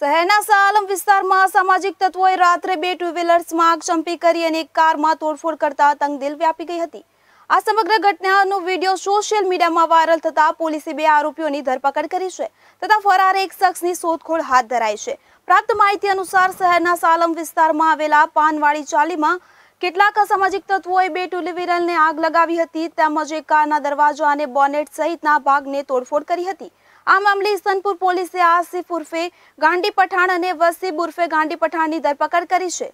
શહેરના સાલમ વિસ્તારમાં સામાજિક તત્વોએ રાત્રે બે ટુ વ્હીલર્સમાં આગ ચંપી કરી અને એક કારમાં તોડફોડ કરતા તંગદિલ વ્યાપી ગઈ હતી આ સમગ્ર ઘટનાનો વિડીયો સોશિયલ મીડિયામાં વાયરલ થતા પોલીસે બે આરોપીઓની ધરપકડ કરી છે તથા ફરાર એક શખ્સની શોધખોળ હાથ ધરાઈ છે પ્રાપ્ત માહિતી અનુસાર શહેરના સાલમ વિસ્તારમાં આવેલા પાનવાડી ચાલીમાં કેટલાક અસામાજિક તત્વોએ બે ટુ વ્હીલરને આગ લગાવી હતી તેમજ એક કારના દરવાજો અને બોનેટ સહિતના ભાગને તોડફોડ કરી હતી આ મામલે ઇસનપુર પોલીસે આસિફ ઉર્ફે ગાંડી પઠાણ અને વસીબ ઉર્ફે ગાંડી પઠાણની ધરપકડ કરી છે